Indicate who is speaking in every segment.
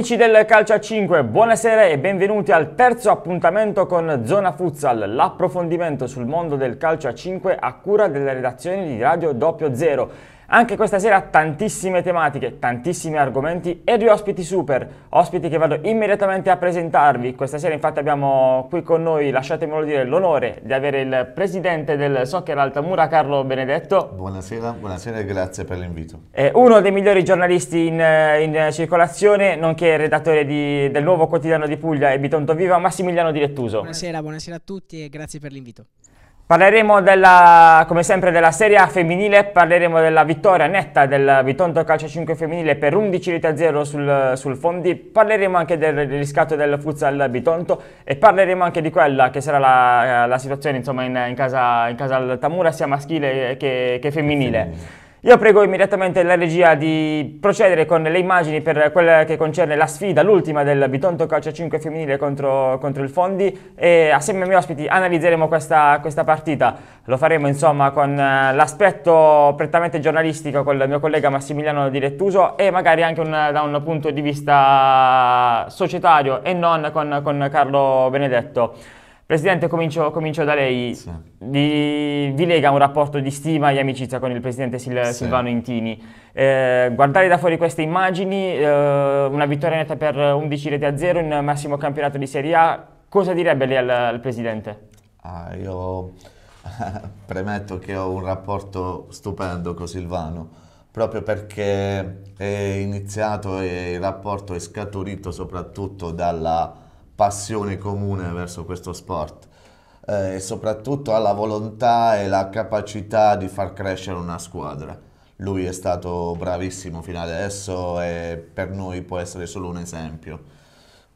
Speaker 1: Amici del Calcio a 5, buonasera e benvenuti al terzo appuntamento con Zona Futsal, l'approfondimento sul mondo del calcio a 5 a cura della redazione di Radio Doppio Zero. Anche questa sera tantissime tematiche, tantissimi argomenti e due ospiti super, ospiti che vado immediatamente a presentarvi. Questa sera infatti abbiamo qui con noi, lasciatemelo dire, l'onore di avere il presidente del Soccer Altamura, Carlo Benedetto.
Speaker 2: Buonasera, buonasera e grazie per l'invito.
Speaker 1: È uno dei migliori giornalisti in, in circolazione, nonché redattore di, del nuovo quotidiano di Puglia e Bitonto Viva, Massimiliano Di Lettuso.
Speaker 3: Buonasera, buonasera a tutti e grazie per l'invito.
Speaker 1: Parleremo della, come sempre della Serie A femminile, parleremo della vittoria netta del Vitonto Calcio 5 femminile per 11 a 0 sul, sul, Fondi, parleremo anche del riscatto del futsal Vitonto e parleremo anche di quella che sarà la, la situazione insomma, in, in, casa, in, al Tamura sia maschile che, che femminile. Sì. Io prego immediatamente la regia di procedere con le immagini per quella che concerne la sfida, l'ultima del Bitonto Calcio 5 femminile contro, contro, il Fondi e assieme ai miei ospiti analizzeremo questa, questa partita. Lo faremo insomma con eh, l'aspetto prettamente giornalistico con il mio collega Massimiliano Di Lettuso e magari anche un, da un punto di vista societario e non con, con Carlo Benedetto. Presidente, comincio, comincio da lei. Sì. Vi, vi, lega un rapporto di stima e amicizia con il Presidente Sil- sì. Silvano Intini. Eh, guardare da fuori queste immagini, eh, una vittoria netta per 11 reti a 0 in massimo campionato di Serie A, cosa direbbe lei al, al Presidente?
Speaker 2: Ah, io premetto che ho un rapporto stupendo con Silvano, proprio perché è iniziato e il rapporto è scaturito soprattutto dalla passione comune verso questo sport eh, e soprattutto ha la volontà e la capacità di far crescere una squadra. Lui è stato bravissimo fino adesso e per noi può essere solo un esempio.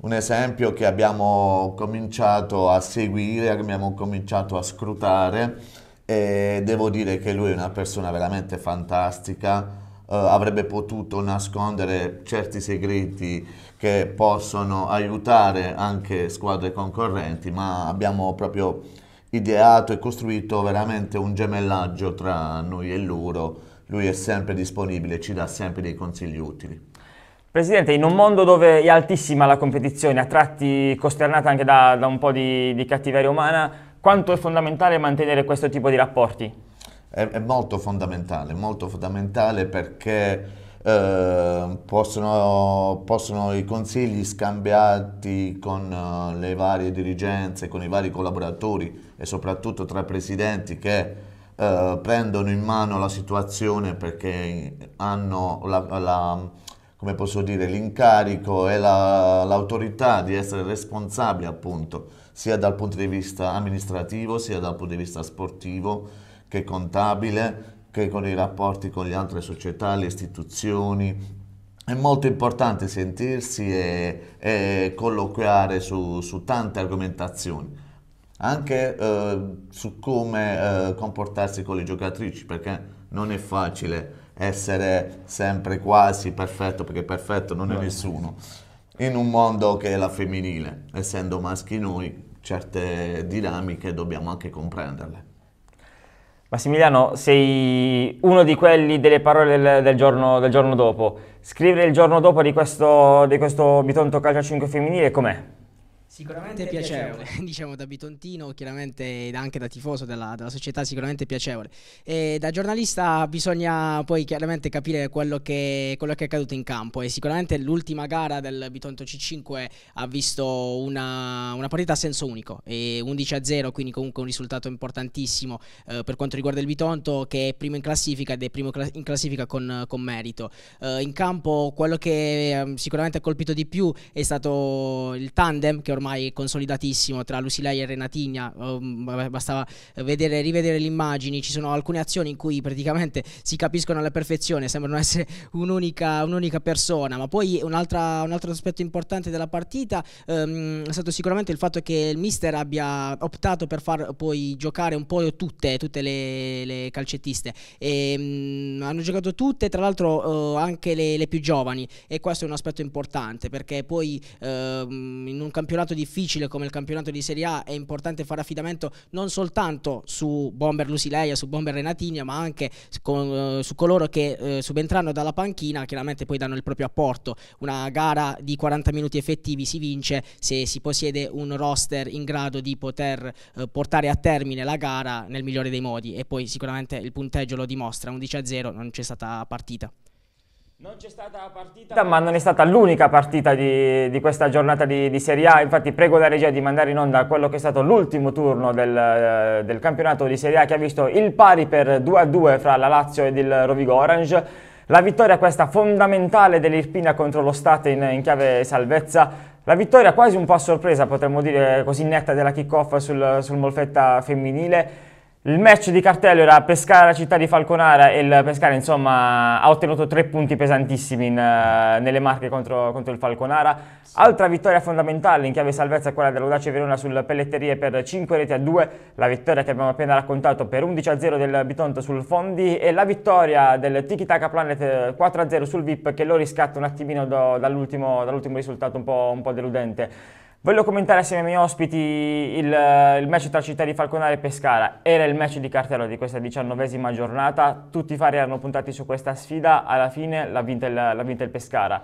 Speaker 2: Un esempio che abbiamo cominciato a seguire, abbiamo cominciato a scrutare e devo dire che lui è una persona veramente fantastica eh, avrebbe potuto nascondere certi segreti che possono aiutare anche squadre concorrenti, ma abbiamo proprio ideato e costruito veramente un gemellaggio tra noi e loro. Lui è sempre disponibile, ci dà sempre dei consigli utili.
Speaker 1: Presidente, in un mondo dove è altissima la competizione, a tratti costernata anche da, da un po' di, di cattiveria umana, quanto è fondamentale mantenere questo tipo di rapporti? è, è molto
Speaker 2: fondamentale, molto fondamentale perché... Eh, possono, possono, i consigli scambiati con eh, le varie dirigenze, con i vari collaboratori e soprattutto tra i presidenti che uh, prendono in mano la situazione perché hanno la, la, come posso dire, l'incarico e l'autorità di essere responsabili appunto sia dal punto di vista amministrativo sia dal punto di vista sportivo che contabile, che con i rapporti con le altre società, le istituzioni. È molto importante sentirsi e, e colloquiare su, su, tante argomentazioni, anche eh, su come eh, comportarsi con le giocatrici, perché non è facile essere sempre quasi perfetto, perché perfetto non è nessuno, in un mondo che è la femminile, essendo maschi noi, certe dinamiche dobbiamo anche comprenderle.
Speaker 1: Massimiliano, sei uno di quelli delle parole del, del, giorno, del giorno, dopo. Scrivere il giorno dopo di questo, di questo Bitonto Calcio 5 femminile com'è?
Speaker 3: Sicuramente piacevole, piacevole. diciamo da bitontino, chiaramente anche da tifoso della, della, società, sicuramente piacevole. E da giornalista bisogna poi chiaramente capire quello che, quello che è accaduto in campo e sicuramente l'ultima gara del Bitonto C5 ha visto una, una partita a senso unico, 11-0, quindi comunque un risultato importantissimo eh, per quanto riguarda il Bitonto che è primo in classifica ed è primo in classifica con, con merito. Eh, in campo quello che eh, sicuramente ha colpito di più è stato il tandem che ormai ormai consolidatissimo tra Lusilei e Renatigna, um, bastava vedere, rivedere le immagini, ci sono alcune azioni in cui praticamente si capiscono alla perfezione, sembrano essere un'unica, un'unica persona, ma poi un altro aspetto importante della partita um, è stato sicuramente il fatto che il mister abbia optato per far poi giocare un po' tutte, tutte le, le calcettiste, e, um, hanno giocato tutte, tra l'altro uh, anche le, le, più giovani e questo è un aspetto importante perché poi uh, in un campionato campionato difficile come il campionato di Serie A è importante fare affidamento non soltanto su bomber Lusileia, su bomber Renatini, ma anche con, eh, su coloro che eh, subentrano dalla panchina, chiaramente poi danno il proprio apporto. Una gara di 40 minuti effettivi si vince se si possiede un roster in grado di poter eh, portare a termine la gara nel migliore dei modi e poi sicuramente il punteggio lo dimostra, 11-0 non c'è stata partita. Non
Speaker 1: c'è stata partita, ma non è stata l'unica partita di, di, questa giornata di, di, Serie A. Infatti, prego la regia di mandare in onda quello che è stato l'ultimo turno del, eh, del, campionato di Serie A, che ha visto il pari per 2-2 fra la Lazio ed il Rovigo Orange. La vittoria, questa fondamentale dell'Irpina contro lo Stato in, in chiave salvezza. La vittoria quasi un po' a sorpresa, potremmo dire così netta, della kick-off sul, sul Molfetta femminile. Il match di cartello era Pescara città di Falconara e il Pescara insomma ha ottenuto tre punti pesantissimi in, uh, nelle marche contro, contro, il Falconara. Altra vittoria fondamentale in chiave salvezza è quella dell'Audace Verona sul Pelletterie per 5 reti a 2, la vittoria che abbiamo appena raccontato per 11 a 0 del Bitonto sul Fondi e la vittoria del Tiki Taka Planet 4 eh, a 0 sul VIP che lo riscatta un attimino do, dall'ultimo, dall risultato un po', un po' deludente. Voglio commentare assieme ai miei ospiti il, il, match tra Città di Falconare e Pescara. Era il match di cartello di questa diciannovesima giornata, tutti i fari erano puntati su questa sfida, alla fine l'ha vinta il, vinta il Pescara.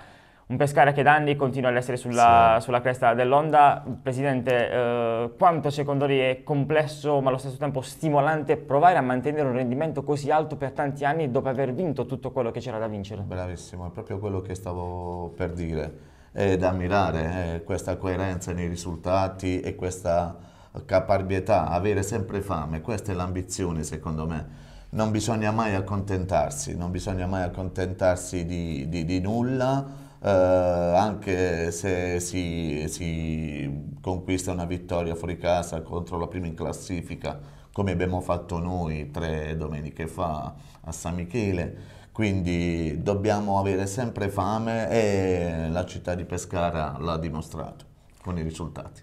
Speaker 1: Un Pescara che da anni continua ad essere sulla, sì. sulla cresta dell'onda. Presidente, eh, quanto secondo lei è complesso ma allo stesso tempo stimolante provare a mantenere un rendimento così alto per tanti anni dopo aver vinto tutto quello che c'era da vincere?
Speaker 2: Bravissimo, è proprio quello che stavo per dire è da ammirare eh, questa coerenza nei risultati e questa caparbietà, avere sempre fame, questa è l'ambizione secondo me. Non bisogna mai accontentarsi, non bisogna mai accontentarsi di, di, di nulla, eh, anche se si, si, conquista una vittoria fuori casa contro la prima in classifica, come abbiamo fatto noi tre domeniche fa a San Michele quindi dobbiamo avere sempre fame e la città di Pescara l'ha dimostrato con i risultati.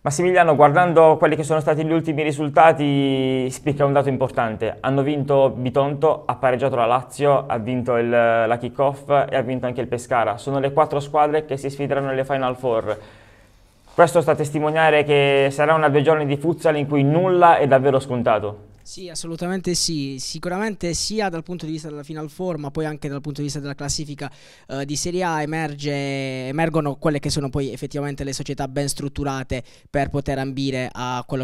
Speaker 1: Massimiliano, guardando quelli che sono stati gli ultimi risultati, spicca un dato importante. Hanno vinto Bitonto, ha pareggiato la Lazio, ha vinto il, la kick-off e ha vinto anche il Pescara. Sono le quattro squadre che si sfideranno nelle Final Four. Questo sta a testimoniare che sarà una due giorni di futsal in cui nulla è davvero scontato.
Speaker 3: Sì, assolutamente sì, sicuramente sia dal punto di vista della Final Four ma poi anche dal punto di vista della classifica eh, di Serie A emerge, emergono quelle che sono poi effettivamente le società ben strutturate per poter ambire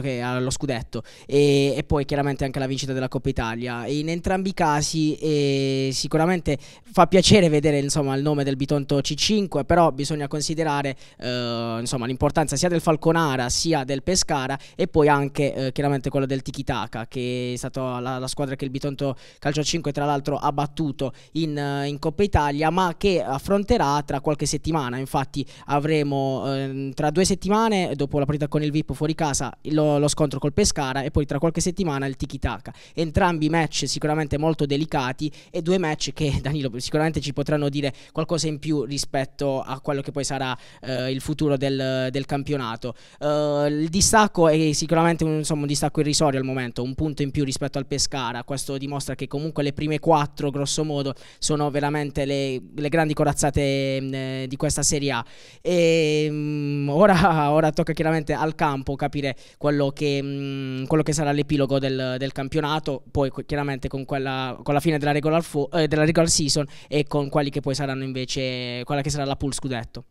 Speaker 3: che, allo scudetto e, e, poi chiaramente anche la vincita della Coppa Italia. In entrambi i casi eh, sicuramente fa piacere vedere insomma, il nome del Bitonto C5 però bisogna considerare eh, insomma, l'importanza sia del Falconara sia del Pescara e poi anche eh, chiaramente quella del Tikitaka che è stata la, la squadra che il Bitonto Calcio 5 tra l'altro ha battuto in, in, Coppa Italia, ma che affronterà tra qualche settimana. Infatti avremo eh, tra due settimane, dopo la partita con il VIP fuori casa, lo, lo scontro col Pescara e poi tra qualche settimana il Tiki-Taka. Entrambi match sicuramente molto delicati e due match che Danilo sicuramente ci potranno dire qualcosa in più rispetto a quello che poi sarà eh, il futuro del, del campionato. Eh, il distacco è sicuramente un, insomma, un distacco irrisorio al momento, un punto punto in più rispetto al Pescara. Questo dimostra che comunque le prime quattro, grosso modo, sono veramente le, le grandi corazzate mm, eh, di questa Serie A. E, ehm, mh, ora, ora, tocca chiaramente al campo capire quello che, mh, mm, quello che sarà l'epilogo del, del, campionato. Poi, chiaramente, con, quella, con la fine della regular, fo- eh, della regular season e con quelli che poi saranno invece quella che sarà la pool scudetto.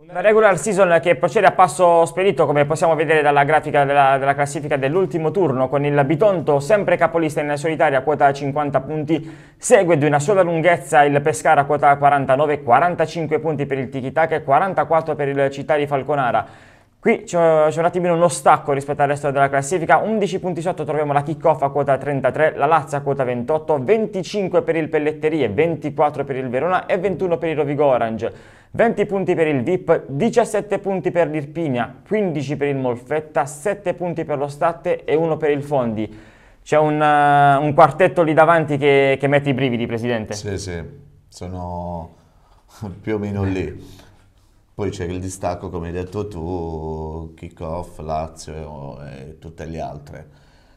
Speaker 1: Una regular season che procede a passo spedito, come possiamo vedere dalla grafica della, della classifica dell'ultimo turno, con il Bitonto sempre capolista in solitaria, quota 50 punti, segue di una sola lunghezza il Pescara, quota 49, 45 punti per il Tiki Tikitaka e 44 per il Città di Falconara. Qui c'è un attimino uno stacco rispetto al resto della classifica, 11 punti sotto troviamo la kickoff a quota 33, la Lazio a quota 28, 25 per il Pelletterie, 24 per il Verona e 21 per il Rovigo Orange, 20 punti per il VIP, 17 punti per l'Irpinia, 15 per il Molfetta, 7 punti per lo Statte e 1 per il Fondi. C'è un, uh, un, quartetto lì davanti che, che mette i brividi, Presidente. Sì, sì,
Speaker 2: sono più o meno lì. Poi c'è il distacco, come hai detto tu, Kickoff, Lazio oh, e tutte le altre.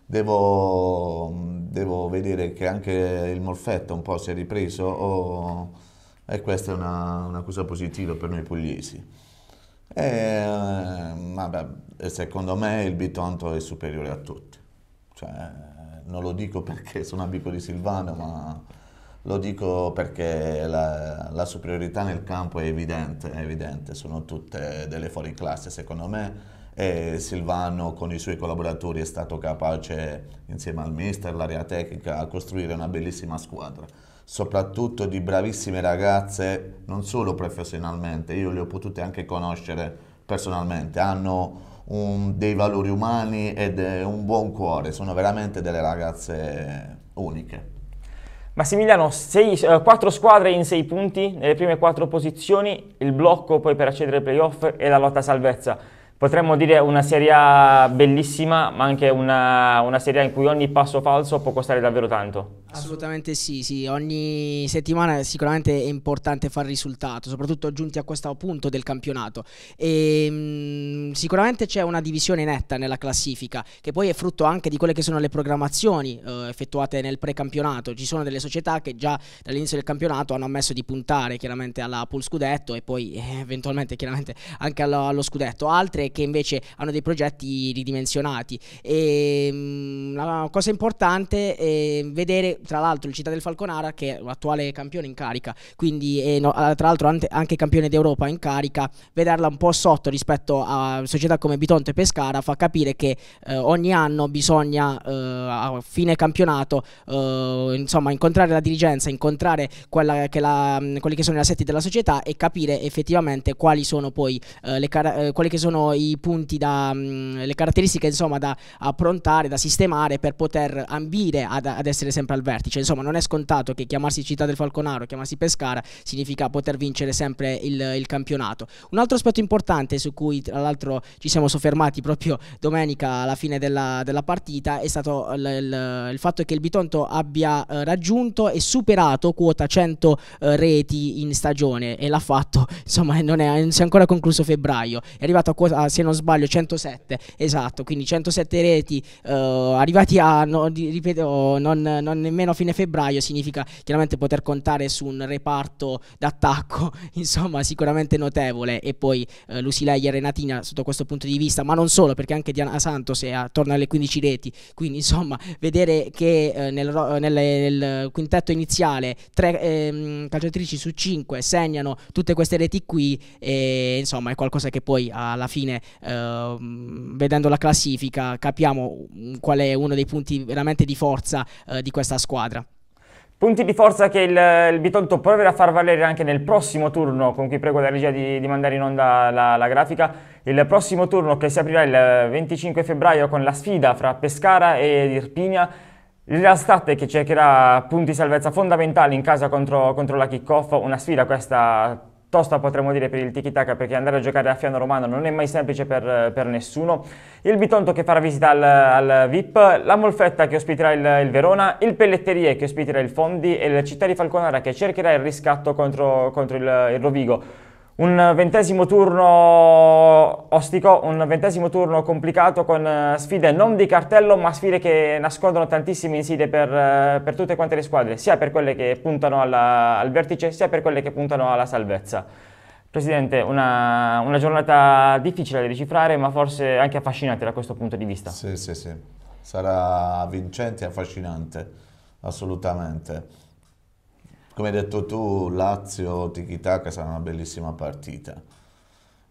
Speaker 2: Devo, devo, vedere che anche il Molfetto un po' si è ripreso o, e questa è una, una, cosa positiva per noi pugliesi. E, vabbè, eh, secondo me il Bitonto è superiore a tutti. Cioè, non lo dico perché sono amico di Silvano, ma lo dico perché la, la superiorità nel campo è evidente, è evidente, sono tutte delle fuori classe secondo me e Silvano con i suoi collaboratori è stato capace insieme al mister, l'area tecnica, a costruire una bellissima squadra soprattutto di bravissime ragazze non solo professionalmente, io le ho potute anche conoscere personalmente, hanno un, dei valori umani ed un buon cuore, sono veramente delle ragazze uniche.
Speaker 1: Massimiliano, 4 eh, squadre in sei punti nelle prime quattro posizioni, il blocco poi per accedere ai playoff e la lotta a salvezza. Potremmo dire una serie bellissima, ma anche una, una serie in cui ogni passo falso può costare davvero tanto.
Speaker 3: Assolutamente sì, sì, ogni settimana sicuramente è importante fare risultato, soprattutto giunti a questo punto del campionato. E, ehm, mh, sicuramente c'è una divisione netta nella classifica, che poi è frutto anche di quelle che sono le programmazioni eh, effettuate nel precampionato. Ci sono delle società che già dall'inizio del campionato hanno ammesso di puntare chiaramente alla pool scudetto e poi eh, eventualmente chiaramente anche allo, allo, scudetto, altre che invece hanno dei progetti ridimensionati. E, ehm, mh, la cosa importante è vedere tra l'altro il Città del Falconara che è l'attuale campione in carica, quindi è, no, eh, tra l'altro anche campione d'Europa in carica, vederla un po' sotto rispetto a società come Bitonto e Pescara fa capire che eh, ogni anno bisogna eh, a fine campionato eh, insomma incontrare la dirigenza, incontrare che la, quelli che sono gli assetti della società e capire effettivamente quali sono poi eh, eh, quali che sono i punti da mh, le caratteristiche insomma da approntare, da sistemare per poter ambire ad, ad essere sempre al vertice vertice. Insomma, non è scontato che chiamarsi Città del Falconaro, chiamarsi Pescara, significa poter vincere sempre il, il campionato. Un altro aspetto importante su cui tra l'altro ci siamo soffermati proprio domenica alla fine della, della partita è stato il, il, il, fatto che il Bitonto abbia eh, raggiunto e superato quota 100 eh, reti in stagione e l'ha fatto, insomma, non, è, non si è ancora concluso febbraio. È arrivato a quota, se non sbaglio, 107, esatto, quindi 107 reti eh, arrivati a, no, ripeto, non, non nemmeno almeno fine febbraio significa chiaramente poter contare su un reparto d'attacco, insomma, sicuramente notevole. E poi eh, Lusilei e Renatina sotto questo punto di vista, ma non solo, perché anche Diana Santos è attorno alle 15 reti. Quindi, insomma, vedere che eh, nel, eh, nel, nel, quintetto iniziale tre ehm, calciatrici su 5 segnano tutte queste reti qui, e, insomma, è qualcosa che poi alla fine, eh, vedendo la classifica, capiamo mm, qual è uno dei punti veramente di forza eh, di questa squadra squadra.
Speaker 1: Punti di forza che il, il Bitolto proverà a far valere anche nel prossimo turno, con cui prego la regia di, di mandare in onda la, la, grafica, il prossimo turno che si aprirà il 25 febbraio con la sfida fra Pescara e Irpigna, il State che cercherà punti di salvezza fondamentali in casa contro, contro la kickoff, una sfida questa tosta potremmo dire per il tiki-taka perché andare a giocare a Fiano Romano non è mai semplice per, per nessuno, il Bitonto che farà visita al, al VIP, la Molfetta che ospiterà il, il, Verona, il Pelletterie che ospiterà il Fondi e la Città di Falconara che cercherà il riscatto contro, contro il, il Rovigo. Un ventesimo turno ostico, un ventesimo turno complicato con eh, sfide non di cartello ma sfide che nascondono tantissime insidie per, eh, per tutte quante le squadre, sia per quelle che puntano alla, al vertice sia per quelle che puntano alla salvezza. Presidente, una, una, giornata difficile da decifrare ma forse anche affascinante da questo punto di vista. Sì, sì, sì, sarà vincente
Speaker 2: e affascinante, assolutamente come hai detto tu, Lazio-Tiki-Taka sarà una bellissima partita.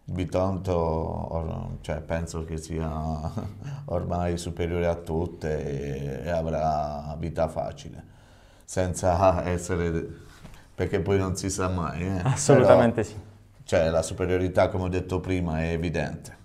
Speaker 2: Bitonto cioè, penso che sia ormai superiore a tutte e, e avrà vita facile, senza essere... perché poi non si sa mai. Eh. Assolutamente Però, sì. Cioè la superiorità, come ho detto prima, è evidente.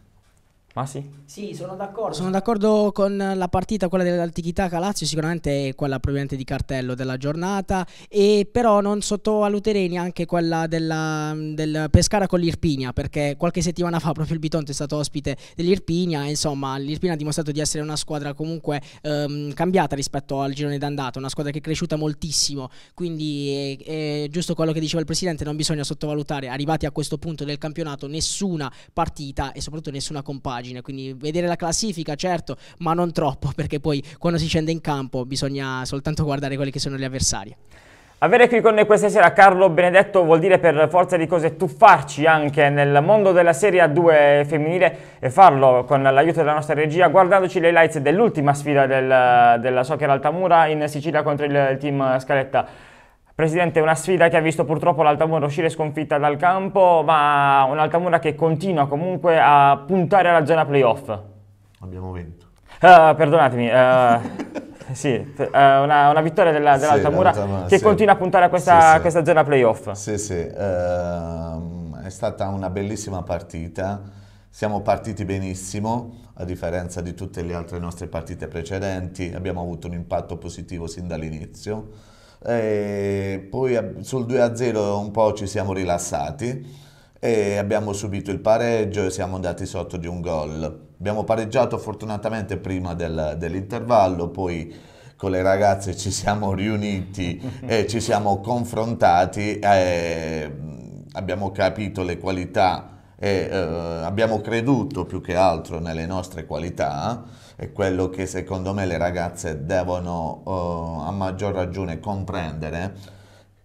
Speaker 3: Ma sì? Sì, sono d'accordo. Sono d'accordo con la partita, quella dell'Antichità Calazio, sicuramente è quella probabilmente di cartello della giornata, e però non sottovaluterei neanche quella della, del Pescara con l'Irpinia, perché qualche settimana fa proprio il Bitonte è stato ospite dell'Irpinia insomma l'Irpinia ha dimostrato di essere una squadra comunque ehm, cambiata rispetto al girone d'andata, una squadra che è cresciuta moltissimo, quindi è, è giusto quello che diceva il Presidente, non bisogna sottovalutare, arrivati a questo punto del campionato, nessuna partita e soprattutto nessuna compagine pagine, quindi vedere la classifica certo, ma non troppo perché poi quando si scende in campo bisogna soltanto guardare quelli che sono gli avversari. Avere qui con noi questa sera Carlo
Speaker 1: Benedetto vuol dire per forza di cose tuffarci anche nel mondo della Serie A2 femminile e farlo con l'aiuto della nostra regia guardandoci le lights dell'ultima sfida del, della Soccer Altamura in Sicilia contro il, il team Scaletta. Presidente, una sfida che ha visto purtroppo l'Altamura uscire sconfitta dal campo, ma un'Altamura che continua comunque a puntare alla zona playoff.
Speaker 2: Abbiamo vinto.
Speaker 1: Uh, perdonatemi. Uh, sì, eh, una, una, vittoria della, dell'Altamura sì, che sì. continua a puntare a questa, sì, questa zona playoff.
Speaker 2: Sì, sì. Ehm, è stata una bellissima partita. Siamo partiti benissimo a differenza di tutte le altre nostre partite precedenti, abbiamo avuto un impatto positivo sin dall'inizio e poi sul 2-0 un po' ci siamo rilassati e abbiamo subito il pareggio e siamo andati sotto di un gol. Abbiamo pareggiato fortunatamente prima del, dell'intervallo, poi con le ragazze ci siamo riuniti e ci siamo confrontati, abbiamo capito le qualità e eh, abbiamo creduto più che altro nelle nostre qualità è quello che secondo me le ragazze devono uh, a maggior ragione comprendere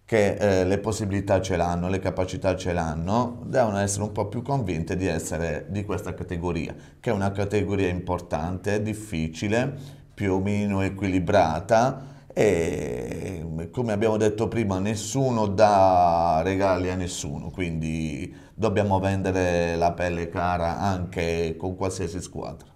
Speaker 2: che eh, le possibilità ce l'hanno, le capacità ce l'hanno, devono essere un po' più convinte di essere di questa categoria, che è una categoria importante, difficile, più o meno equilibrata e come abbiamo detto prima nessuno dà regali a nessuno, quindi dobbiamo vendere la pelle cara anche con qualsiasi squadra.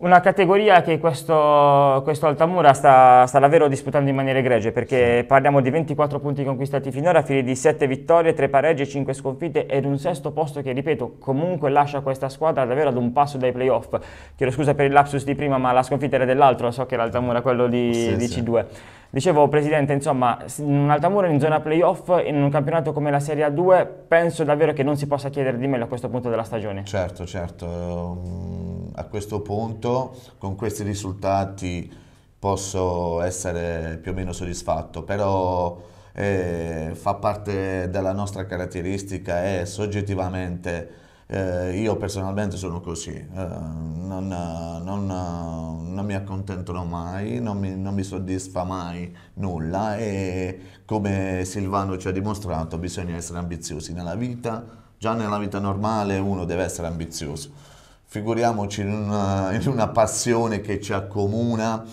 Speaker 1: Una categoria che questo, questo Altamura sta, sta, davvero disputando in maniera egregia perché sì. parliamo di 24 punti conquistati finora, fili di 7 vittorie, 3 pareggi, 5 sconfitte ed un sesto posto che, ripeto, comunque lascia questa squadra davvero ad un passo dai playoff. Chiedo scusa per il lapsus di prima, ma la sconfitta era dell'altro, so che era Altamura quello di, sì, di C2. Dicevo Presidente, insomma, un Altamura in zona playoff, in un campionato come la Serie A2, penso davvero che non si possa chiedere di meno a questo punto della stagione. Certo, certo.
Speaker 2: Ehm, a questo punto con questi risultati posso essere più o meno soddisfatto, però eh, fa parte della nostra caratteristica e soggettivamente eh, io personalmente sono così, eh, non, non, non, mi accontenterò mai, non mi, non mi, soddisfa mai nulla e come Silvano ci ha dimostrato bisogna essere ambiziosi nella vita, già nella vita normale uno deve essere ambizioso figuriamoci in una, in una passione che ci accomuna,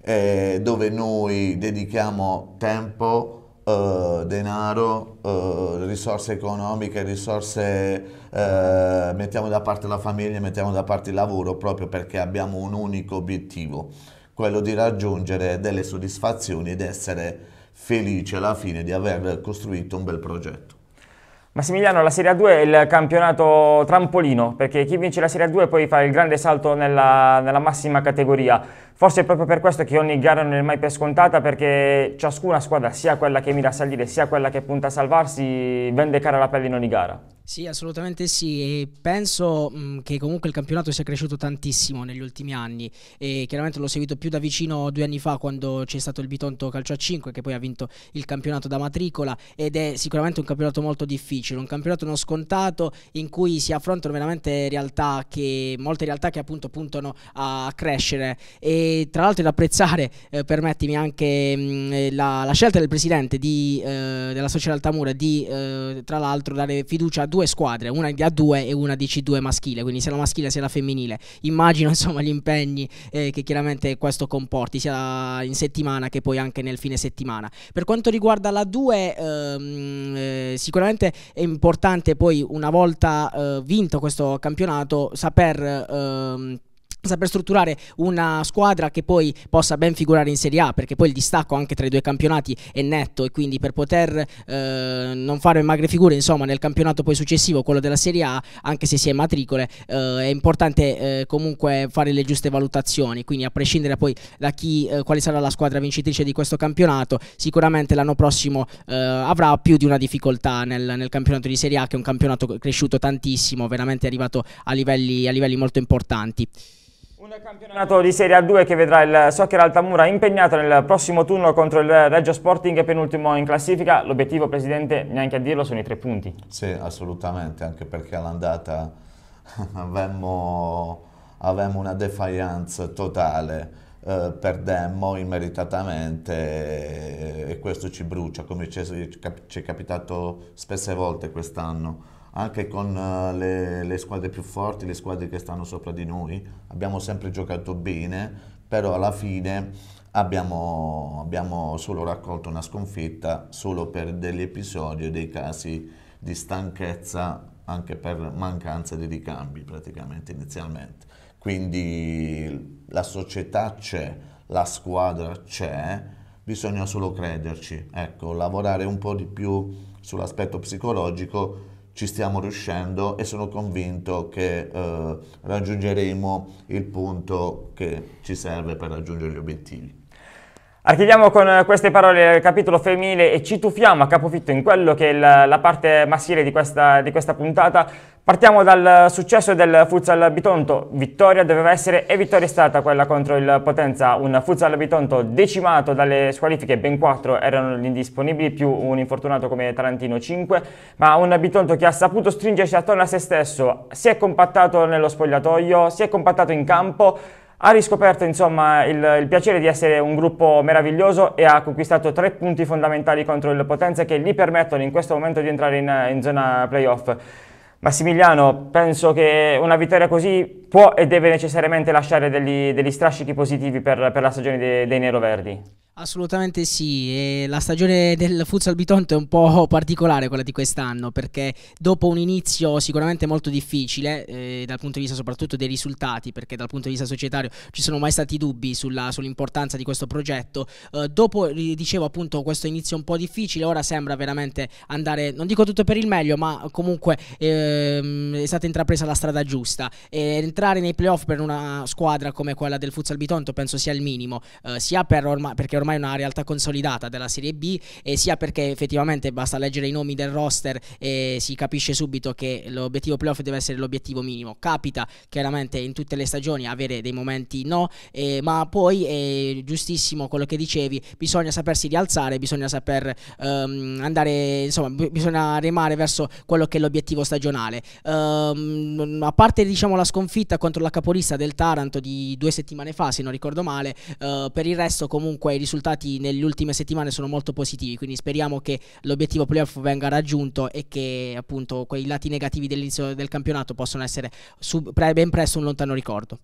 Speaker 2: eh, dove noi dedichiamo tempo, Uh, denaro, uh, risorse economiche, risorse, uh, mettiamo da parte la famiglia, mettiamo da parte il lavoro proprio perché abbiamo un unico obiettivo, quello di raggiungere delle soddisfazioni ed essere felici alla fine di aver costruito un bel progetto.
Speaker 1: Massimiliano, la Serie A2 è il campionato trampolino, perché chi vince la Serie A2 poi fa il grande salto nella, nella massima categoria. Forse è proprio per questo che ogni gara non è mai per scontata, perché ciascuna squadra, sia quella che mira a salire, sia quella che punta a salvarsi, vende cara la pelle in ogni gara.
Speaker 3: Sì, assolutamente sì, e penso mh, mm, che comunque il campionato sia cresciuto tantissimo negli ultimi anni e chiaramente l'ho seguito più da vicino due anni fa quando c'è stato il Bitonto Calcio a 5 che poi ha vinto il campionato da matricola ed è sicuramente un campionato molto difficile, un campionato non scontato in cui si affrontano veramente realtà che, molte realtà che appunto puntano a crescere e tra l'altro è da apprezzare, eh, permettimi anche mh, mm, eh, la, la, scelta del presidente di, eh, della società Altamura di eh, tra l'altro dare fiducia a due squadre, una di A2 e una di C2 maschile, quindi sia la maschile sia la femminile. Immagino insomma gli impegni eh, che chiaramente questo comporti sia in settimana che poi anche nel fine settimana. Per quanto riguarda la 2 ehm, eh, sicuramente è importante poi una volta vinto questo campionato saper ehm, saper strutturare una squadra che poi possa ben figurare in Serie A perché poi il distacco anche tra i due campionati è netto e quindi per poter eh, non fare magre figure insomma nel campionato poi successivo quello della Serie A anche se si è matricole eh, è importante eh, comunque fare le giuste valutazioni quindi a prescindere poi da chi eh, quale sarà la squadra vincitrice di questo campionato sicuramente l'anno prossimo eh, avrà più di una difficoltà nel, nel, campionato di Serie A che è un campionato cresciuto tantissimo veramente arrivato a livelli, a livelli molto importanti
Speaker 1: un campionato di Serie A2 che vedrà il Soccer Altamura impegnato nel prossimo turno contro il Reggio Sporting penultimo in classifica. L'obiettivo, Presidente, neanche a dirlo, sono i tre punti.
Speaker 2: Sì, assolutamente, anche perché all'andata avemmo, avemmo, una defiance totale, eh, perdemmo immeritatamente e questo ci brucia, come ci è, ci è capitato spesse volte quest'anno anche con eh, le, le squadre più forti, le squadre che stanno sopra di noi, abbiamo sempre giocato bene, però alla fine abbiamo, abbiamo, solo raccolto una sconfitta solo per degli episodi e dei casi di stanchezza anche per mancanza di ricambi praticamente inizialmente. Quindi la società c'è, la squadra c'è, bisogna solo crederci, ecco, lavorare un po' di più sull'aspetto psicologico ci stiamo riuscendo e sono convinto che eh, raggiungeremo il punto che ci serve per raggiungere gli obiettivi.
Speaker 1: Archiviamo con eh, queste parole il capitolo femminile e ci tuffiamo a capofitto in quello che è la, la parte maschile di questa, di questa, puntata. Partiamo dal successo del futsal Bitonto, vittoria doveva essere e vittoria è stata quella contro il Potenza, un futsal Bitonto decimato dalle squalifiche, ben 4 erano gli indisponibili, più un infortunato come Tarantino 5, ma un Bitonto che ha saputo stringersi attorno a se stesso, si è compattato nello spogliatoio, si è compattato in campo, ha riscoperto insomma, il, il, piacere di essere un gruppo meraviglioso e ha conquistato tre punti fondamentali contro il Potenza che gli permettono in questo momento di entrare in, in zona playoff. Massimiliano, penso che una vittoria così può e deve necessariamente lasciare degli, degli strascichi positivi per, per la stagione dei, dei neroverdi.
Speaker 3: Assolutamente sì, e la stagione del futsal Bitonto è un po' particolare quella di quest'anno perché dopo un inizio sicuramente molto difficile eh, dal punto di vista soprattutto dei risultati perché dal punto di vista societario ci sono mai stati dubbi sulla, sull'importanza di questo progetto, eh, dopo dicevo appunto questo inizio un po' difficile ora sembra veramente andare, non dico tutto per il meglio ma comunque ehm, è stata intrapresa la strada giusta e entra- entrare nei playoff per una squadra come quella del Futsal Bitonto penso sia il minimo, eh, sia per ormai, perché ormai è una realtà consolidata della Serie B e sia perché effettivamente basta leggere i nomi del roster e si capisce subito che l'obiettivo playoff deve essere l'obiettivo minimo. Capita chiaramente in tutte le stagioni avere dei momenti no, eh, ma poi è giustissimo quello che dicevi, bisogna sapersi rialzare, bisogna saper um, andare, insomma, bisogna remare verso quello che è l'obiettivo stagionale. Um, a parte diciamo la sconfitta sconfitta contro la capolista del Taranto di due settimane fa, se non ricordo male. Uh, per il resto, comunque, i risultati nelle ultime settimane sono molto positivi. Quindi speriamo che l'obiettivo playoff venga raggiunto e che appunto quei lati negativi dell'inizio del campionato possano essere ben presto un lontano ricordo.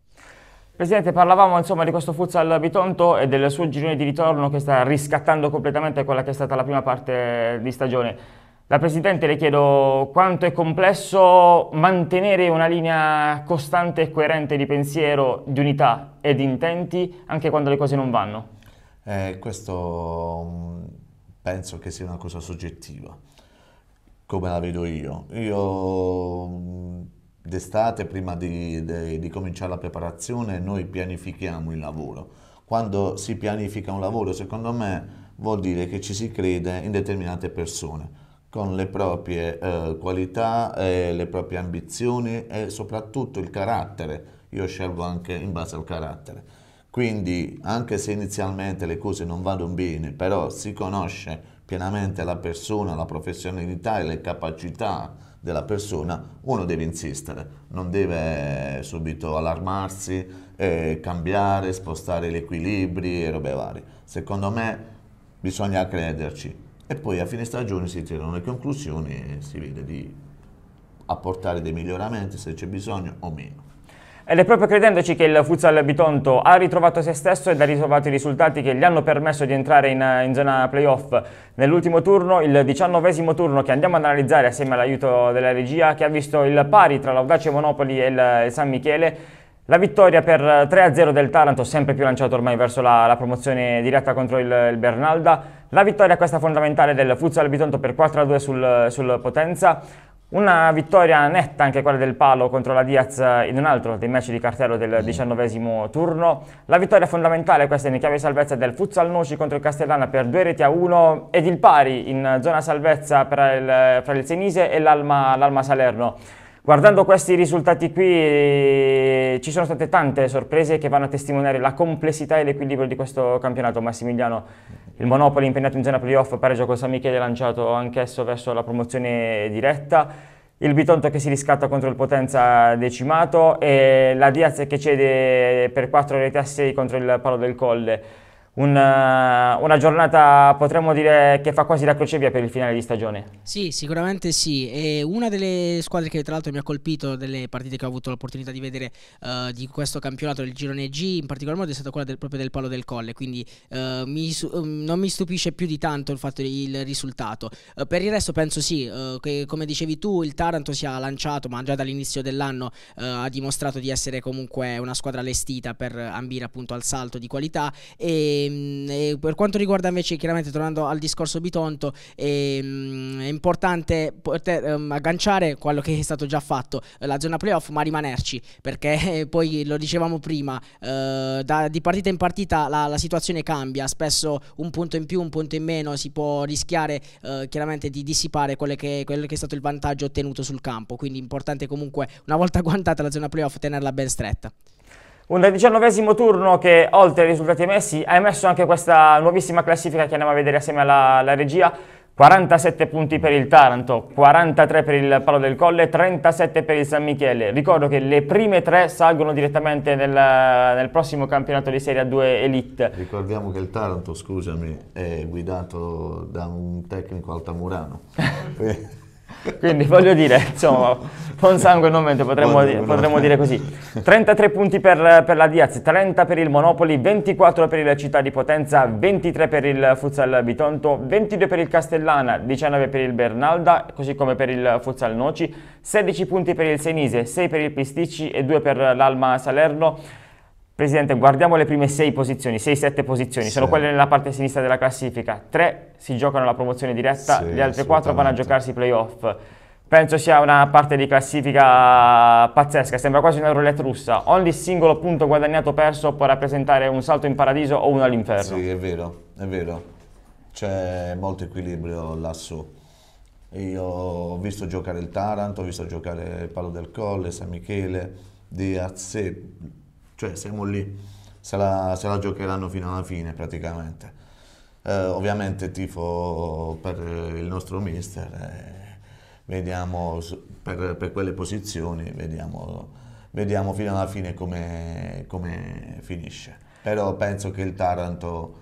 Speaker 3: Presidente, parlavamo insomma, di questo futsal Bitonto e del suo
Speaker 1: girone di ritorno che sta riscattando completamente quella che è stata la prima parte di stagione. La Presidente le chiedo quanto è complesso mantenere una linea costante e coerente di pensiero, di unità e di intenti anche quando le cose non vanno.
Speaker 2: Eh, questo mm, penso che sia una cosa soggettiva, come la vedo io. Io mm, d'estate, prima di, di, di cominciare la preparazione, noi pianifichiamo il lavoro. Quando si pianifica un lavoro, secondo me, vuol dire che ci si crede in determinate persone con le proprie eh, qualità, eh, le proprie ambizioni e soprattutto il carattere. Io scelgo anche in base al carattere. Quindi anche se inizialmente le cose non vanno bene, però si conosce pienamente la persona, la professionalità e le capacità della persona, uno deve insistere, non deve eh, subito allarmarsi, eh, cambiare, spostare gli equilibri e robe varie. Secondo me bisogna crederci, e poi a fine stagione si tirano le conclusioni e si vede di apportare dei miglioramenti se c'è bisogno o meno.
Speaker 1: Ed è proprio credendoci che il Futsal Bitonto ha ritrovato se stesso ed ha ritrovato i risultati che gli hanno permesso di entrare in, in zona playoff nell'ultimo turno, il diciannovesimo turno che andiamo ad analizzare assieme all'aiuto della regia, che ha visto il pari tra l'Audace Monopoli e il San Michele la vittoria per 3-0 eh, del Taranto, sempre più lanciato ormai verso la, la promozione diretta contro il, il, Bernalda. La vittoria questa fondamentale del Futsal Bitonto per 4-2 sul, sul Potenza. Una vittoria netta anche quella del Palo contro la Diaz eh, in un altro dei match di cartello del diciannovesimo turno. La vittoria fondamentale questa in chiave di salvezza del Futsal Noci contro il Castellana per due reti a uno ed il pari in zona salvezza per il, per eh, il Senise e l'Alma Salerno. Guardando questi risultati qui eh, ci sono state tante sorprese che vanno a testimoniare la complessità e l'equilibrio di questo campionato. Massimiliano, il Monopoli impegnato in zona playoff, pareggio con San Michele lanciato anch'esso verso la promozione diretta il Bitonto che si riscatta contro il Potenza decimato e la Diaz che cede per 4 reti a 6 contro il Palo del Colle una, eh, una, giornata potremmo dire che fa quasi la crocevia per il finale di stagione.
Speaker 3: Sì, sicuramente sì. E una delle squadre che tra l'altro mi ha colpito delle partite che ho avuto l'opportunità di vedere uh, di questo campionato del girone G, in particolar modo è stata quella del, proprio del Palo del Colle, quindi uh, mi, uh, non mi stupisce più di tanto il fatto il risultato. per il resto penso sì, che come dicevi tu il Taranto si è lanciato, ma già dall'inizio dell'anno ha dimostrato di essere comunque una squadra allestita per ambire appunto al salto di qualità e Ehm, e, per quanto riguarda invece, chiaramente tornando al discorso Bitonto, è, ehm, mh, è importante poter um, agganciare quello che è stato già fatto, eh, la zona playoff, ma rimanerci, perché eh, poi lo dicevamo prima, eh, da, di partita in partita la, la, situazione cambia, spesso un punto in più, un punto in meno, si può rischiare eh, chiaramente di dissipare quello che, quello che è stato il vantaggio ottenuto sul campo, quindi è importante comunque una volta agguantata la zona playoff tenerla ben stretta. Un diciannovesimo turno che, oltre ai risultati emessi, ha emesso anche
Speaker 1: questa nuovissima classifica che andiamo a vedere assieme alla, alla regia. 47 punti per il Taranto, 43 per il Palo del Colle, 37 per il San Michele. Ricordo che le prime tre salgono direttamente nel, nel prossimo campionato di Serie A2 Elite. Ricordiamo che il Taranto, scusami, è guidato da un tecnico altamurano. Quindi voglio dire, insomma, buon sangue non momento potremmo, dire, potremmo dire così. 33 punti per, per, la Diaz, 30 per il Monopoli, 24 per il Città di Potenza, 23 per il Futsal Bitonto, 22 per il Castellana, 19 per il Bernalda, così come per il Futsal Noci, 16 punti per il Senise, 6 per il Pisticci e 2 per l'Alma Salerno. Presidente, guardiamo le prime 6 posizioni, 6-7 posizioni, sì. sono quelle nella parte sinistra della classifica. 3 si giocano la promozione diretta, sì, le altre 4 vanno a giocarsi i playoff. Penso sia una parte di classifica pazzesca, sembra quasi una roulette russa. Ogni singolo punto guadagnato o perso può rappresentare un salto in paradiso o uno all'inferno. Sì, è
Speaker 2: vero, è vero. C'è molto equilibrio lassù. Io ho visto giocare il Taranto, ho visto giocare il Palo del Colle, San Michele, Diaz, cioè siamo lì, se la, se la giocheranno fino alla fine praticamente. Eh, ovviamente tifo per il nostro mister, eh, vediamo per, per, quelle posizioni, vediamo, vediamo fino alla fine come, come finisce. Però penso che il Taranto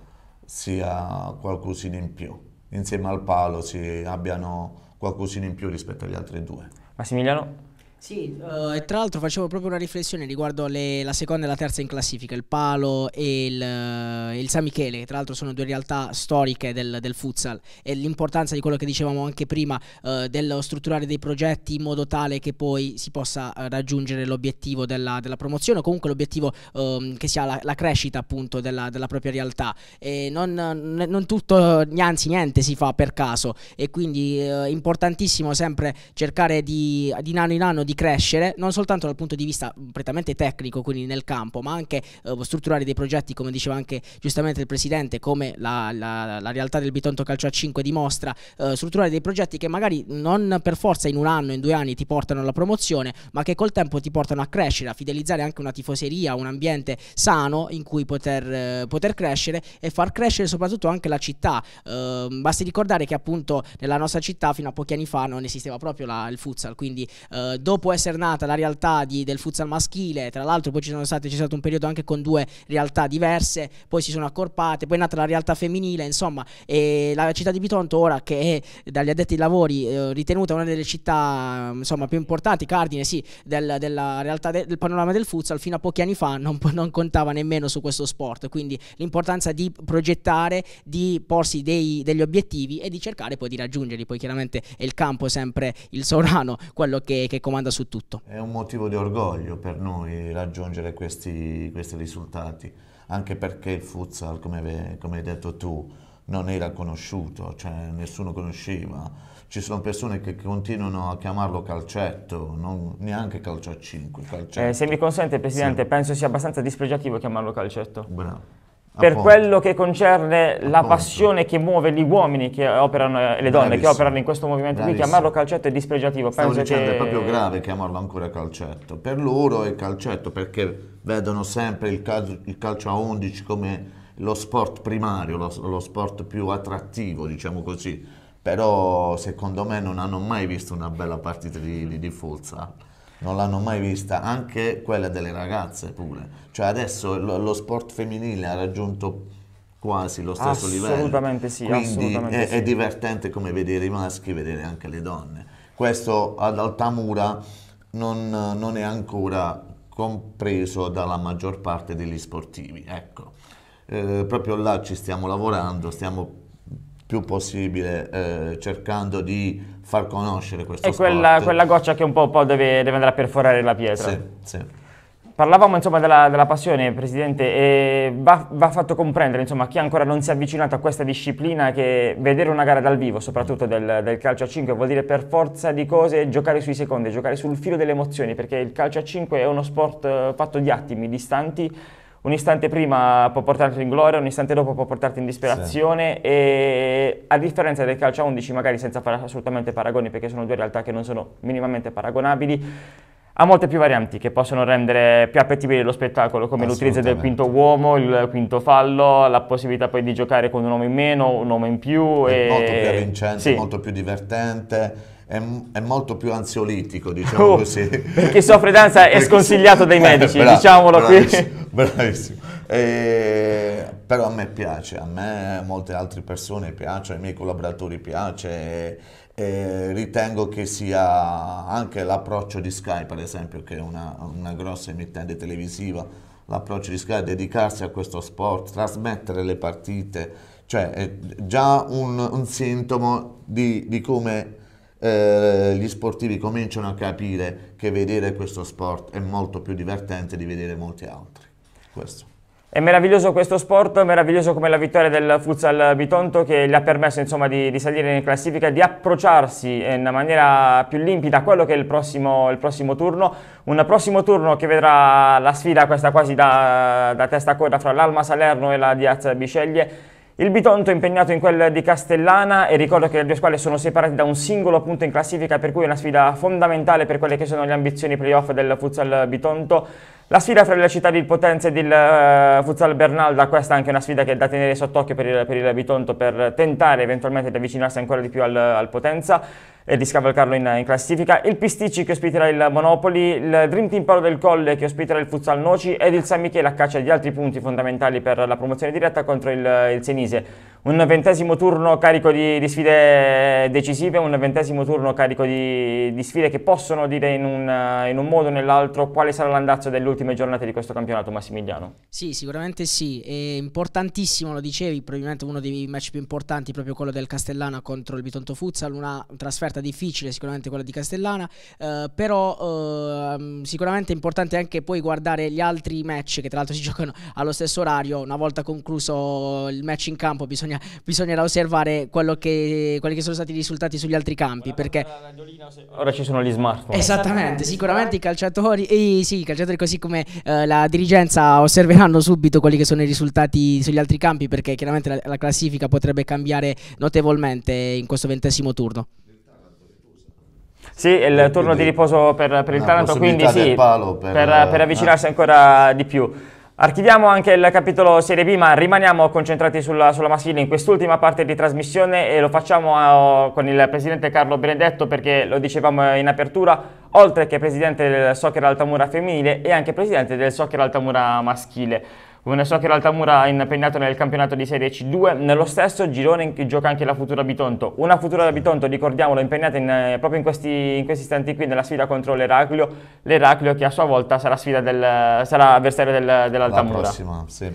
Speaker 2: sia qualcosina in più insieme al palo si abbiano qualcosina in più rispetto agli altri due. Massimiliano?
Speaker 3: Sì, uh, e tra l'altro facevo proprio una riflessione riguardo le, la seconda e la terza in classifica, il Palo e il, eh, il San Michele, che tra l'altro sono due realtà storiche del, del futsal e l'importanza di quello che dicevamo anche prima, uh, dello strutturare dei progetti in modo tale che poi si possa raggiungere l'obiettivo della, della, promozione o comunque l'obiettivo um, che sia la, la, crescita appunto della, della propria realtà. Non, non, tutto, anzi niente si fa per caso e quindi è importantissimo sempre cercare di, di nano in di di crescere non soltanto dal punto di vista mm, prettamente tecnico, quindi nel campo, ma anche eh, strutturare dei progetti, come diceva anche giustamente il Presidente, come la, la, la realtà del Bitonto Calcio a 5 dimostra, eh, strutturare dei progetti che magari non per forza in un anno, in due anni ti portano alla promozione, ma che col tempo ti portano a crescere, a fidelizzare anche una tifoseria, un ambiente sano in cui poter, eh, poter crescere e far crescere soprattutto anche la città. Eh, basti ricordare che appunto nella nostra città fino a pochi anni fa non esisteva proprio la, il futsal, quindi eh, dopo può essere nata la realtà di, del futsal maschile, tra l'altro poi state, c'è stato un periodo anche con due realtà diverse, poi si sono accorpate, poi è nata la realtà femminile, insomma, e la città di Bitonto ora che è dagli addetti ai lavori eh, ritenuta una delle città insomma, più importanti, cardine sì, del, della realtà de, del panorama del futsal, fino a pochi anni fa non, non contava nemmeno su questo sport, quindi l'importanza di progettare, di porsi dei, degli obiettivi e di cercare poi di raggiungerli, poi chiaramente è il campo sempre il sovrano, quello che, che comanda domanda su tutto.
Speaker 2: È un motivo di orgoglio per noi raggiungere questi, questi risultati, anche perché il futsal, come, come hai detto tu, non era conosciuto, cioè nessuno conosceva. Ci sono persone che continuano a chiamarlo calcetto, non, neanche calcio a 5. Eh, se mi consente, Presidente,
Speaker 1: sì. penso sia abbastanza dispregiativo chiamarlo calcetto. Bravo per quello che concerne Appunto. la passione che muove gli uomini che operano, e eh, le donne Bravissimo. che operano in questo movimento Bravissimo. qui, chiamarlo calcetto è dispregiativo. Stavo Penso dicendo che... è proprio grave
Speaker 2: chiamarlo ancora calcetto. Per loro è calcetto perché vedono sempre il calcio, il calcio a 11 come lo sport primario, lo, lo sport più attrattivo, diciamo così. Però secondo me non hanno mai visto una bella partita di, di, di futsal non l'hanno mai vista, anche quella delle ragazze pure. Cioè adesso lo, lo sport femminile ha raggiunto quasi lo stesso livello. Assolutamente sì, Quindi assolutamente è, sì. è divertente come vedere i maschi, vedere anche le donne. Questo ad Altamura non, non è ancora compreso dalla maggior parte degli sportivi, ecco. Eh, proprio là ci stiamo lavorando, stiamo più possibile, eh, cercando di far conoscere questo sport. È quella, quella,
Speaker 1: goccia che un po', po deve, deve, andare a perforare la pietra. Sì, sì. Parlavamo insomma, della, della, passione, Presidente, e va, va fatto comprendere insomma, a chi ancora non si è avvicinato a questa disciplina che vedere una gara dal vivo, soprattutto del, del, calcio a 5, vuol dire per forza di cose giocare sui secondi, giocare sul filo delle emozioni, perché il calcio a 5 è uno sport eh, fatto di attimi, distanti, un istante prima può portarti in gloria, un istante dopo può portarti in disperazione sì. e a differenza del calcio a 11, magari senza fare assolutamente paragoni perché sono due realtà che non sono minimamente paragonabili, ha molte più varianti che possono rendere più appetibile lo spettacolo, come l'utilizzo del quinto uomo, il quinto fallo, la possibilità poi di giocare con un uomo in meno, un uomo in più. È e... molto più avvincente, sì. molto
Speaker 2: più divertente è, è molto più ansiolitico, diciamo oh, così. Perché soffre d'ansia è sconsigliato dai eh, medici, eh, bra- diciamolo bravissimo, qui. Bravissimo. E, eh, però a me piace, a me, a molte altre persone piace, ai miei collaboratori piace. E, eh, e ritengo che sia anche l'approccio di Sky, per esempio, che è una, una grossa emittente televisiva, l'approccio di Sky, dedicarsi a questo sport, trasmettere le partite, cioè è già un, un sintomo di, di come eh, gli sportivi cominciano a capire che vedere questo sport è molto più divertente di vedere molti altri. Questo.
Speaker 1: È meraviglioso questo sport, meraviglioso come la vittoria del futsal Bitonto che gli ha permesso insomma, di, di, salire in classifica, di approcciarsi in maniera più limpida a quello che è il prossimo, il prossimo turno, un prossimo turno che vedrà la sfida questa quasi da, da testa a coda fra l'Alma Salerno e la Diaz Bisceglie. Il Bitonto è impegnato in quel di Castellana e ricordo che le due squadre sono separate da un singolo punto in classifica per cui è una sfida fondamentale per quelle che sono le ambizioni playoff del futsal Bitonto. La sfida fra le città di Potenza e il uh, futsal Bernalda, questa è anche una sfida che è da tenere sott'occhio per, per il, Bitonto per tentare eventualmente di avvicinarsi ancora di più al, al Potenza e di scavalcarlo in, in, classifica, il Pisticci che ospiterà il Monopoli, il Dream Team Paro del Colle che ospiterà il Futsal Noci ed il San Michele a caccia di altri punti fondamentali per la promozione diretta contro il, il Senise un ventesimo turno carico di, di, sfide decisive, un ventesimo turno carico di, di sfide che possono dire in un, in un modo o nell'altro quale sarà l'andazzo delle ultime giornate di questo campionato, Massimiliano.
Speaker 3: Sì, sicuramente sì, è importantissimo, lo dicevi, probabilmente uno dei match più importanti, proprio quello del Castellana contro il Bitonto Futsal, una trasferta difficile sicuramente quella di Castellana, eh, però eh, sicuramente è importante anche poi guardare gli altri match che tra l'altro si giocano allo stesso orario, una volta concluso il match in campo bisogna bisogna, bisognerà osservare che, quelli che sono stati i risultati sugli altri campi. Perché
Speaker 1: ora ci sono gli smartphone. Esattamente, sicuramente
Speaker 3: i calciatori, eh, sì, i calciatori così come eh, la dirigenza osserveranno subito quelli che sono i risultati sugli altri campi perché chiaramente la, la classifica potrebbe cambiare notevolmente in questo ventesimo turno.
Speaker 1: Sì, il turno di riposo per, per il Taranto, quindi sì, per, per, per eh, avvicinarsi eh. ancora di più. Archiviamo anche il capitolo Serie B, ma rimaniamo concentrati sulla, sulla maschile in quest'ultima parte di trasmissione e lo facciamo a, eh, con il presidente Carlo Benedetto perché lo dicevamo in apertura, oltre che presidente del Soccer Altamura femminile e anche presidente del Soccer Altamura maschile so Una soccer Altamura impegnato nel campionato di Serie C2. Nello stesso girone gioca anche la futura Bitonto. Una futura Bitonto, ricordiamolo, impegnata in, eh, proprio in questi, in questi, istanti qui nella sfida contro l'Eraclio. L'Eraclio che a sua volta sarà, del, sarà avversario del, dell'Altamura. La prossima, sì,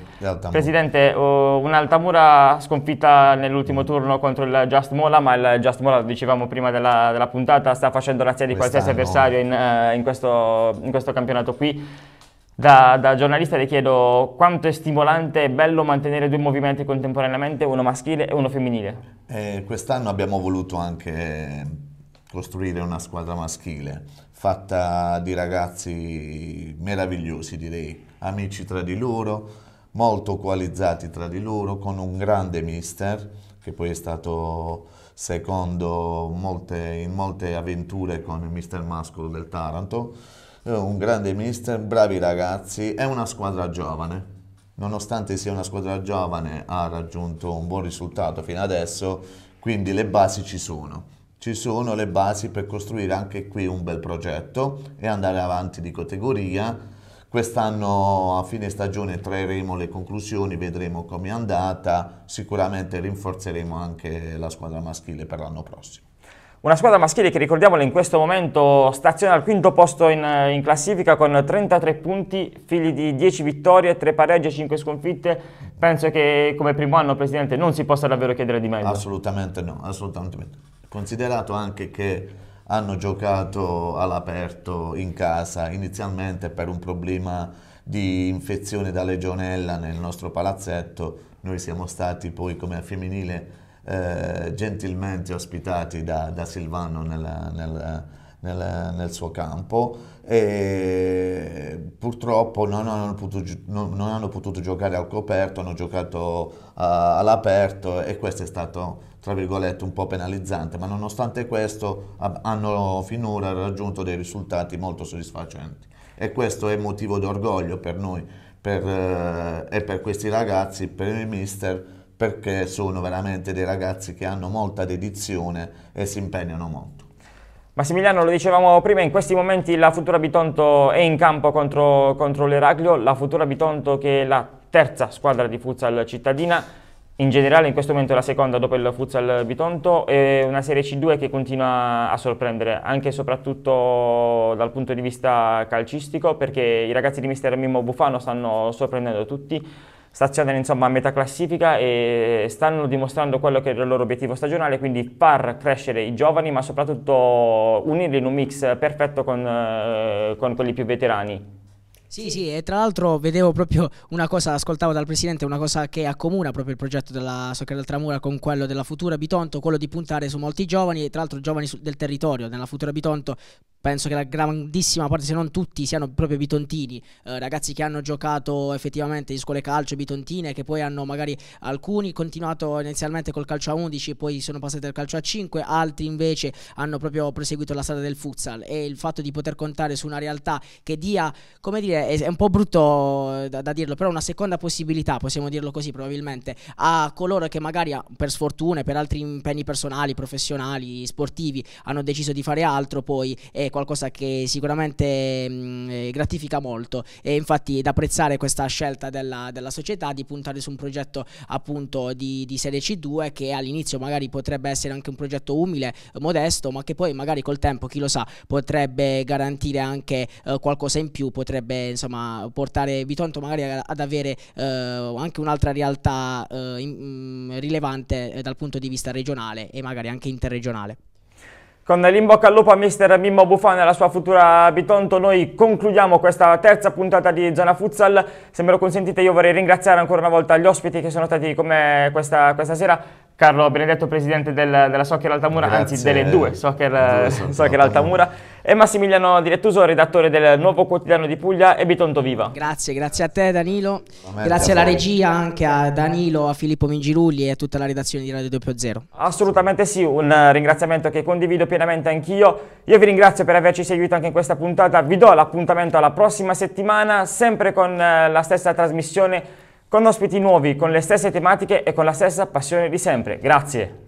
Speaker 1: Presidente, oh, un'Altamura sconfitta nell'ultimo mm. turno contro il Just Mola, ma il Just Mola, lo dicevamo prima della, della puntata, sta facendo la razzia di qualsiasi avversario in, eh, in, questo, in questo campionato qui. Da, da, giornalista le chiedo quanto è stimolante e bello mantenere due movimenti contemporaneamente, uno maschile e uno femminile.
Speaker 2: Eh, quest'anno abbiamo voluto anche costruire una squadra maschile, fatta di ragazzi meravigliosi direi, amici tra di loro, molto coalizzati tra di loro, con un grande mister che poi è stato secondo molte, in molte avventure con il mister mascolo del Taranto eh, un grande mister, bravi ragazzi, è una squadra giovane. Nonostante sia una squadra giovane, ha raggiunto un buon risultato fino adesso, quindi le basi ci sono. Ci sono le basi per costruire anche qui un bel progetto e andare avanti di categoria. Quest'anno a fine stagione traeremo le conclusioni, vedremo com'è andata, sicuramente rinforzeremo anche la squadra maschile per l'anno prossimo.
Speaker 1: Una squadra maschile che ricordiamola in questo momento staziona al quinto posto in, in, classifica con 33 punti, figli di 10 vittorie, 3 pareggi e 5 sconfitte. Penso che come primo anno, Presidente, non si possa davvero chiedere di meglio. Assolutamente no, assolutamente. Considerato anche che
Speaker 2: hanno giocato all'aperto in casa inizialmente per un problema di infezione da legionella nel nostro palazzetto, noi siamo stati poi come femminile eh, gentilmente ospitati da, da Silvano nella, nella, nella, nel, suo campo e purtroppo non hanno potuto, non, non hanno potuto giocare al coperto, hanno giocato uh, all'aperto e questo è stato tra virgolette un po' penalizzante, ma nonostante questo hanno finora raggiunto dei risultati molto soddisfacenti e questo è motivo d'orgoglio per noi per, eh, e per questi ragazzi, per il mister perché sono veramente dei ragazzi che hanno molta dedizione e si impegnano molto.
Speaker 1: Massimiliano, lo dicevamo prima, in questi momenti la futura Bitonto è in campo contro, contro l'Eraglio, la futura Bitonto che è la terza squadra di futsal cittadina, in generale in questo momento è la seconda dopo il futsal Bitonto, è una Serie C2 che continua a sorprendere, anche e soprattutto dal punto di vista calcistico, perché i ragazzi di mister Mimmo Bufano stanno sorprendendo tutti, stazionano insomma a metà classifica e stanno dimostrando quello che è il loro obiettivo stagionale, quindi far crescere i giovani ma soprattutto unirli in un mix perfetto con, eh, con quelli più veterani.
Speaker 3: Sì, sì, e tra l'altro vedevo proprio una cosa, ascoltavo dal presidente, una cosa che accomuna proprio il progetto della Soccer del Tramura con quello della Futura Bitonto, quello di puntare su molti giovani, e tra l'altro giovani del territorio, della Futura Bitonto, penso che la grandissima parte, se non tutti, siano proprio bitontini, eh, ragazzi che hanno giocato effettivamente in scuole calcio bitontine, che poi hanno magari alcuni continuato inizialmente col calcio a 11, e poi sono passati al calcio a 5, altri invece hanno proprio proseguito la strada del futsal e il fatto di poter contare su una realtà che dia, come dire, è, un po' brutto eh, da, da dirlo, però una seconda possibilità, possiamo dirlo così probabilmente, a coloro che magari per sfortuna, per altri impegni personali, professionali, sportivi, hanno deciso di fare altro poi e qualcosa che sicuramente mh, mm, eh, gratifica molto e infatti è da apprezzare questa scelta della, della, società di puntare su un progetto appunto di, di serie C2 che all'inizio magari potrebbe essere anche un progetto umile, modesto, ma che poi magari col tempo, chi lo sa, potrebbe garantire anche eh, qualcosa in più, potrebbe insomma portare Bitonto magari ad avere eh, anche un'altra realtà eh, in, mm, rilevante eh, dal punto di vista regionale e magari anche interregionale. Con l'imbocca
Speaker 1: al lupo a mister Mimmo Buffone e la sua futura Bitonto noi concludiamo questa terza puntata di Zona Futsal. Se me lo consentite io vorrei ringraziare ancora una volta gli ospiti che sono stati con me questa, questa sera. Carlo Benedetto, presidente del, della Soccer Altamura, Grazie. anzi delle due Soccer, due soccer, Altamura. e Massimiliano Direttuso, redattore del Nuovo Quotidiano di Puglia e Bitonto Viva.
Speaker 3: Grazie, grazie a te Danilo,
Speaker 1: Amen. grazie alla regia
Speaker 3: anche a Danilo, a Filippo Mingirulli e a tutta la redazione di Radio 2.0.
Speaker 1: Assolutamente sì, un ringraziamento che condivido pienamente anch'io. Io vi ringrazio per averci seguito anche in questa puntata, vi do l'appuntamento alla prossima settimana, sempre con eh, la stessa trasmissione con ospiti nuovi, con le stesse tematiche e con la stessa passione di sempre. Grazie!